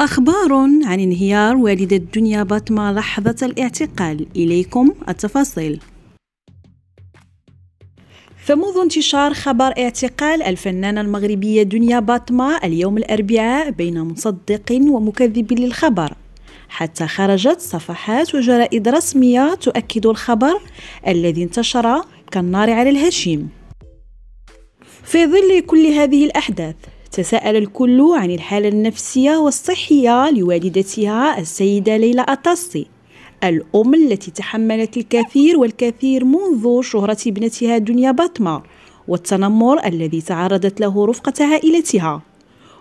أخبار عن انهيار والدة الدنيا باتما لحظة الاعتقال إليكم التفاصيل فمنذ انتشار خبر اعتقال الفنانة المغربية دنيا باتما اليوم الأربعاء بين مصدق ومكذب للخبر حتى خرجت صفحات وجرائد رسمية تؤكد الخبر الذي انتشر كالنار على الهشيم في ظل كل هذه الأحداث تساءل الكل عن الحالة النفسية والصحية لوالدتها السيدة ليلى أطاسي الأم التي تحملت الكثير والكثير منذ شهرة ابنتها دنيا باتما والتنمر الذي تعرضت له رفقة عائلتها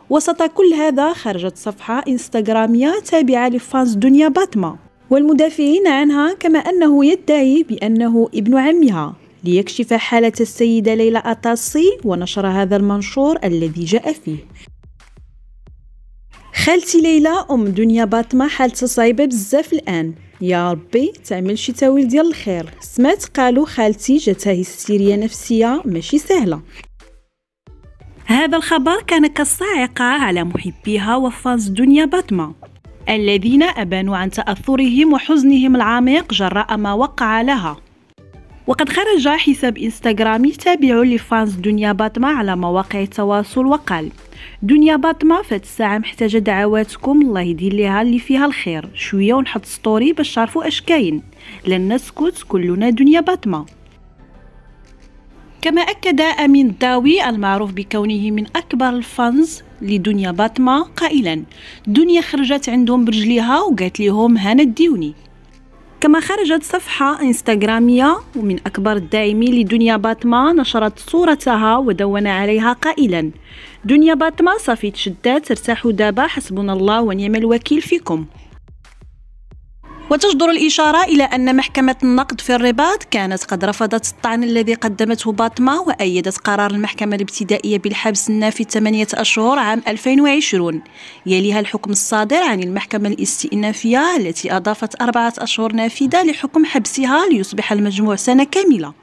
وسط كل هذا خرجت صفحة إنستغرامية تابعة لفانز دنيا باتما والمدافعين عنها كما أنه يدعي بأنه ابن عمها ليكشف حالة السيدة ليلى أطاسي ونشر هذا المنشور الذي جاء فيه خالتي ليلى ام دنيا باطمه حالتها صعيبه بزاف الان يا ربي تعمل شي تاويل ديال الخير سمعت قالوا خالتي جاتها هستيريا نفسيه ماشي سهله هذا الخبر كان كالصاعقة على محبيها وفانس دنيا باطمة الذين أبانوا عن تأثرهم وحزنهم العميق جراء ما وقع لها وقد خرج حساب انستغرامي تابع لفانز دنيا باطمة على مواقع التواصل وقال دنيا باطمة فهاد الساعة محتاجة دعواتكم الله يدير ليها اللي فيها الخير شوية ونحط ستوري باش تعرفوا اش كاين لن نسكت كلنا دنيا باطمة كما أكد أمين الداوي المعروف بكونه من أكبر الفانز لدنيا باطمة قائلا دنيا خرجت عندهم برجليها وقالت لهم هانا ديوني كما خرجت صفحة انستغرامية ومن أكبر الداعمين لدنيا باتما نشرت صورتها ودون عليها قائلا دنيا باتما صافي تشدات ارتاحوا دابا حسبنا الله ونعم الوكيل فيكم وتجدر الإشارة إلى أن محكمة النقد في الرباط كانت قد رفضت الطعن الذي قدمته باطمة وأيدت قرار المحكمة الابتدائية بالحبس النافي 8 أشهر عام 2020 يليها الحكم الصادر عن المحكمة الاستئنافية التي أضافت أربعة أشهر نافذة لحكم حبسها ليصبح المجموع سنة كاملة